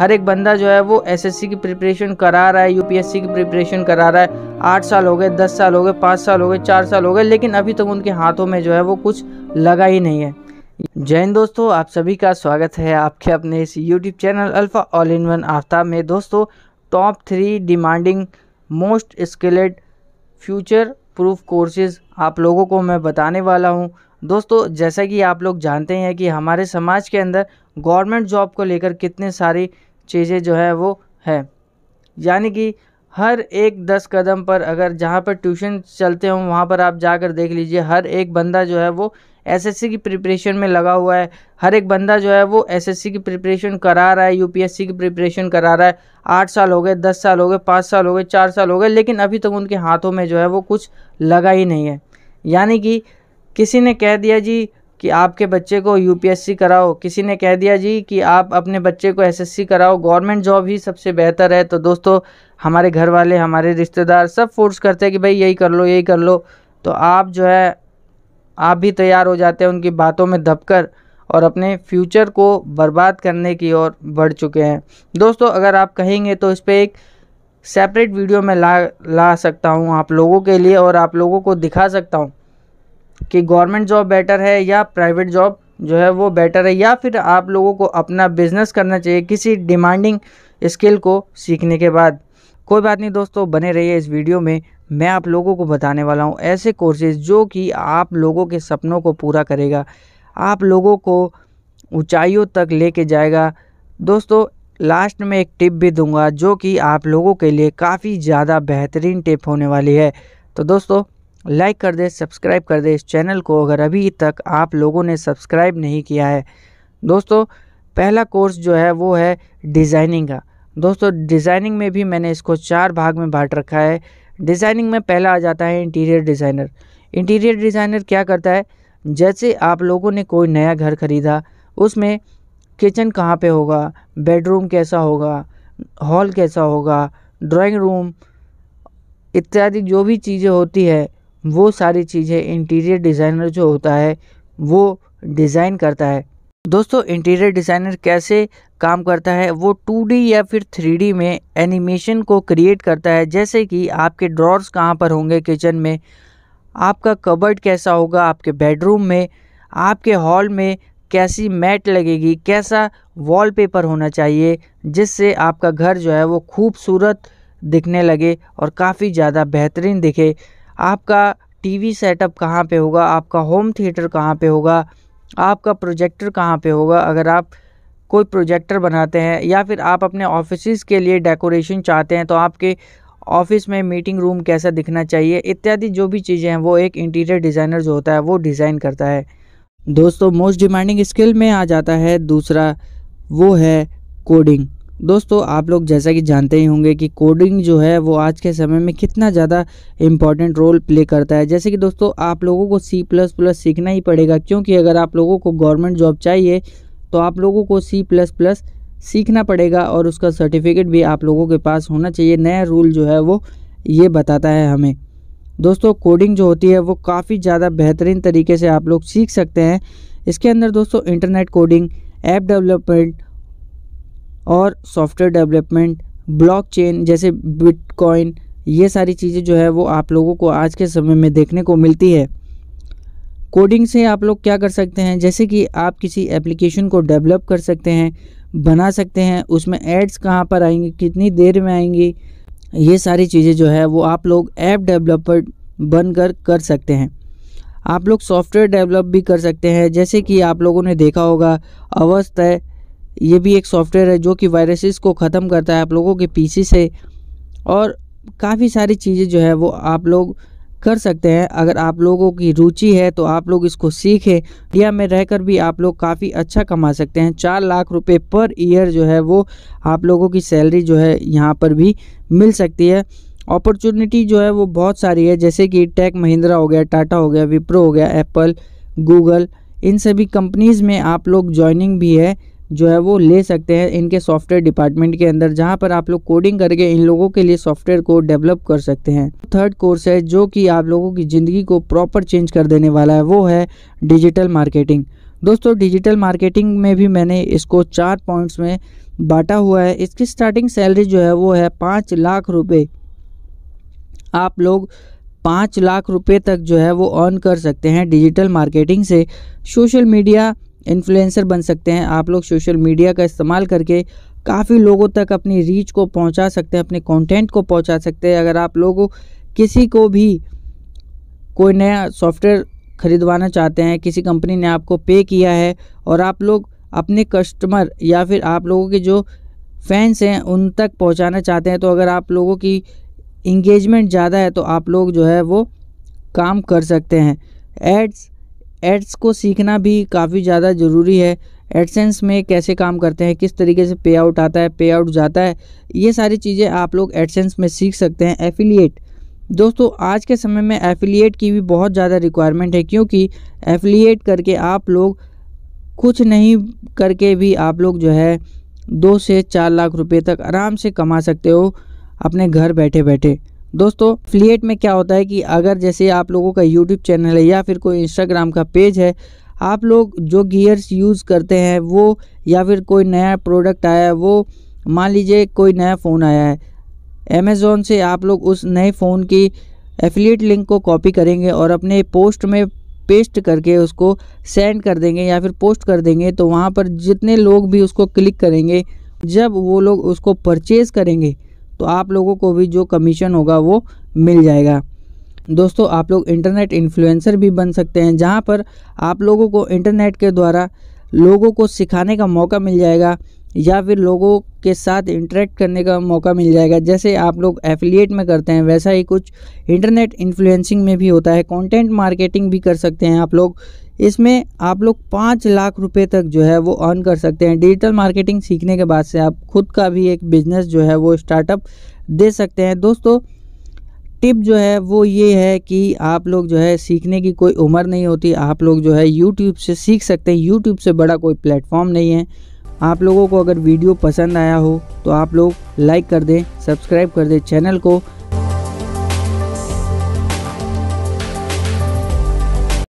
हर एक बंदा जो है वो एसएससी की प्रिपरेशन करा रहा है यूपीएससी की प्रिपरेशन करा रहा है आठ साल हो गए दस साल हो गए पाँच साल हो गए चार साल हो गए लेकिन अभी तक उनके हाथों में जो है वो कुछ लगा ही नहीं है जैन दोस्तों आप सभी का स्वागत है आपके अपने इस YouTube channel alpha all in one Aftab में दोस्तों top three demanding most skilled future proof courses आप लोगों को मैं बताने वाला हूँ दोस्तों जैसा कि आप लोग जानते हैं कि हमारे समाज के अंदर गवर्नमेंट जॉब को लेकर कितने सारी चीज़ें जो है वो है यानी कि हर एक दस कदम पर अगर जहाँ पर ट्यूशन चलते हों वहाँ पर आप जाकर देख लीजिए हर एक बंदा जो है वो एसएससी की प्रिपरेशन में लगा हुआ है हर एक बंदा जो है वो एसएससी की प्रिपरेशन करा रहा है यूपीएससी की प्रिपरेशन करा रहा है आठ साल हो गए दस साल हो गए पाँच साल हो गए चार साल हो गए लेकिन अभी तक तो उनके हाथों में जो है वो कुछ लगा ही नहीं है यानी कि किसी ने कह दिया जी कि आपके बच्चे को यूपीएससी कराओ किसी ने कह दिया जी कि आप अपने बच्चे को एसएससी कराओ गवर्नमेंट जॉब ही सबसे बेहतर है तो दोस्तों हमारे घर वाले हमारे रिश्तेदार सब फोर्स करते हैं कि भाई यही कर लो यही कर लो तो आप जो है आप भी तैयार हो जाते हैं उनकी बातों में दबकर और अपने फ्यूचर को बर्बाद करने की ओर बढ़ चुके हैं दोस्तों अगर आप कहेंगे तो इस पर एक सेपरेट वीडियो मैं ला ला सकता हूँ आप लोगों के लिए और आप लोगों को दिखा सकता हूँ कि गवर्नमेंट जॉब बेटर है या प्राइवेट जॉब जो है वो बेटर है या फिर आप लोगों को अपना बिजनेस करना चाहिए किसी डिमांडिंग स्किल को सीखने के बाद कोई बात नहीं दोस्तों बने रहिए इस वीडियो में मैं आप लोगों को बताने वाला हूँ ऐसे कोर्सेज जो कि आप लोगों के सपनों को पूरा करेगा आप लोगों को ऊंचाइयों तक लेके जाएगा दोस्तों लास्ट में एक टिप भी दूंगा जो कि आप लोगों के लिए काफ़ी ज़्यादा बेहतरीन टिप होने वाली है तो दोस्तों लाइक कर दे सब्सक्राइब कर दे इस चैनल को अगर अभी तक आप लोगों ने सब्सक्राइब नहीं किया है दोस्तों पहला कोर्स जो है वो है डिज़ाइनिंग का दोस्तों डिज़ाइनिंग में भी मैंने इसको चार भाग में बांट रखा है डिज़ाइनिंग में पहला आ जाता है इंटीरियर डिज़ाइनर इंटीरियर डिज़ाइनर क्या करता है जैसे आप लोगों ने कोई नया घर खरीदा उसमें किचन कहाँ पे होगा बेडरूम कैसा होगा हॉल कैसा होगा ड्राइंग रूम इत्यादि जो भी चीज़ें होती है वो सारी चीज़ें इंटीरियर डिज़ाइनर जो होता है वो डिज़ाइन करता है दोस्तों इंटीरियर डिज़ाइनर कैसे काम करता है वो 2D या फिर 3D में एनिमेशन को क्रिएट करता है जैसे कि आपके ड्रॉर्स कहाँ पर होंगे किचन में आपका कबर्ड कैसा होगा आपके बेडरूम में आपके हॉल में कैसी मैट लगेगी कैसा वॉलपेपर होना चाहिए जिससे आपका घर जो है वो खूबसूरत दिखने लगे और काफ़ी ज़्यादा बेहतरीन दिखे आपका टीवी सेटअप कहाँ पे होगा आपका होम थिएटर कहाँ पे होगा आपका प्रोजेक्टर कहाँ पे होगा अगर आप कोई प्रोजेक्टर बनाते हैं या फिर आप अपने ऑफिस के लिए डेकोरेशन चाहते हैं तो आपके ऑफिस में मीटिंग रूम कैसा दिखना चाहिए इत्यादि जो भी चीज़ें हैं वो एक इंटीरियर डिज़ाइनर जो होता है वो डिज़ाइन करता है दोस्तों मोस्ट डिमांडिंग स्किल में आ जाता है दूसरा वो है कोडिंग दोस्तों आप लोग जैसा कि जानते ही होंगे कि कोडिंग जो है वो आज के समय में कितना ज़्यादा इम्पॉर्टेंट रोल प्ले करता है जैसे कि दोस्तों आप लोगों को सी प्लस प्लस सीखना ही पड़ेगा क्योंकि अगर आप लोगों को गवर्नमेंट जॉब चाहिए तो आप लोगों को सी प्लस प्लस सीखना पड़ेगा और उसका सर्टिफिकेट भी आप लोगों के पास होना चाहिए नया रूल जो है वो ये बताता है हमें दोस्तों कोडिंग जो होती है वो काफ़ी ज़्यादा बेहतरीन तरीके से आप लोग सीख सकते हैं इसके अंदर दोस्तों इंटरनेट कोडिंग ऐप डेवलपमेंट और सॉफ्टवेयर डेवलपमेंट ब्लॉकचेन जैसे बिटकॉइन ये सारी चीज़ें जो है वो आप लोगों को आज के समय में देखने को मिलती है कोडिंग से आप लोग क्या कर सकते हैं जैसे कि आप किसी एप्लीकेशन को डेवलप कर सकते हैं बना सकते हैं उसमें एड्स कहाँ पर आएंगे कितनी देर में आएंगी ये सारी चीज़ें जो है वो आप लोग ऐप डेवलपर बनकर कर सकते हैं आप लोग सॉफ्टवेयर डेवलप भी कर सकते हैं जैसे कि आप लोगों ने देखा होगा अवस्थ है ये भी एक सॉफ्टवेयर है जो कि वायरसेस को ख़त्म करता है आप लोगों के पीसी से और काफ़ी सारी चीज़ें जो है वो आप लोग कर सकते हैं अगर आप लोगों की रुचि है तो आप लोग इसको सीखें इंडिया में रहकर भी आप लोग काफ़ी अच्छा कमा सकते हैं चार लाख रुपए पर ईयर जो है वो आप लोगों की सैलरी जो है यहाँ पर भी मिल सकती है अपॉर्चुनिटी जो है वो बहुत सारी है जैसे कि टेक महिंद्रा हो गया टाटा हो गया विप्रो हो गया एप्पल गूगल इन सभी कंपनीज़ में आप लोग ज्वाइनिंग भी है जो है वो ले सकते हैं इनके सॉफ्टवेयर डिपार्टमेंट के अंदर जहाँ पर आप लोग कोडिंग करके इन लोगों के लिए सॉफ्टवेयर को डेवलप कर सकते हैं थर्ड कोर्स है जो कि आप लोगों की ज़िंदगी को प्रॉपर चेंज कर देने वाला है वो है डिजिटल मार्केटिंग दोस्तों डिजिटल मार्केटिंग में भी मैंने इसको चार पॉइंट्स में बांटा हुआ है इसकी स्टार्टिंग सैलरी जो है वो है पाँच लाख रुपये आप लोग पाँच लाख रुपए तक जो है वो अर्न कर सकते हैं डिजिटल मार्केटिंग से सोशल मीडिया इन्फ्लुएंसर बन सकते हैं आप लोग सोशल मीडिया का इस्तेमाल करके काफ़ी लोगों तक अपनी रीच को पहुंचा सकते हैं अपने कंटेंट को पहुंचा सकते हैं अगर आप लोग किसी को भी कोई नया सॉफ्टवेयर ख़रीदवाना चाहते हैं किसी कंपनी ने आपको पे किया है और आप लोग अपने कस्टमर या फिर आप लोगों के जो फैंस हैं उन तक पहुंचाना चाहते हैं तो अगर आप लोगों की इंगेजमेंट ज़्यादा है तो आप लोग जो है वो काम कर सकते हैं एड्स एड्स को सीखना भी काफ़ी ज़्यादा ज़रूरी है एडसेंस में कैसे काम करते हैं किस तरीके से पे आउट आता है पे आउट जाता है ये सारी चीज़ें आप लोग एडसेंस में सीख सकते हैं एफिलिएट दोस्तों आज के समय में एफिलिएट की भी बहुत ज़्यादा रिक्वायरमेंट है क्योंकि एफिलिएट करके आप लोग कुछ नहीं करके भी आप लोग जो है दो से चार लाख रुपए तक आराम से कमा सकते हो अपने घर बैठे बैठे दोस्तों फ्लिएट में क्या होता है कि अगर जैसे आप लोगों का यूट्यूब चैनल है या फिर कोई इंस्टाग्राम का पेज है आप लोग जो गियर्स यूज़ करते हैं वो या फिर कोई नया प्रोडक्ट आया है वो मान लीजिए कोई नया फ़ोन आया है अमेज़ोन से आप लोग उस नए फ़ोन की एफिलिएट लिंक को कॉपी करेंगे और अपने पोस्ट में पेस्ट करके उसको सेंड कर देंगे या फिर पोस्ट कर देंगे तो वहाँ पर जितने लोग भी उसको क्लिक करेंगे जब वो लोग उसको परचेज़ करेंगे तो आप लोगों को भी जो कमीशन होगा वो मिल जाएगा दोस्तों आप लोग इंटरनेट इन्फ्लुएंसर भी बन सकते हैं जहाँ पर आप लोगों को इंटरनेट के द्वारा लोगों को सिखाने का मौका मिल जाएगा या फिर लोगों के साथ इंटरेक्ट करने का मौका मिल जाएगा जैसे आप लोग एफिलिएट में करते हैं वैसा ही कुछ इंटरनेट इन्फ्लुएंसिंग में भी होता है कंटेंट मार्केटिंग भी कर सकते हैं आप लोग इसमें आप लोग पाँच लाख रुपए तक जो है वो अर्न कर सकते हैं डिजिटल मार्केटिंग सीखने के बाद से आप खुद का भी एक बिजनेस जो है वो स्टार्टअप दे सकते हैं दोस्तों टिप जो है वो ये है कि आप लोग जो है सीखने की कोई उम्र नहीं होती आप लोग जो है यूट्यूब से सीख सकते हैं यूट्यूब से बड़ा कोई प्लेटफॉर्म नहीं है आप लोगों को अगर वीडियो पसंद आया हो तो आप लोग लाइक कर दें सब्सक्राइब कर दें चैनल को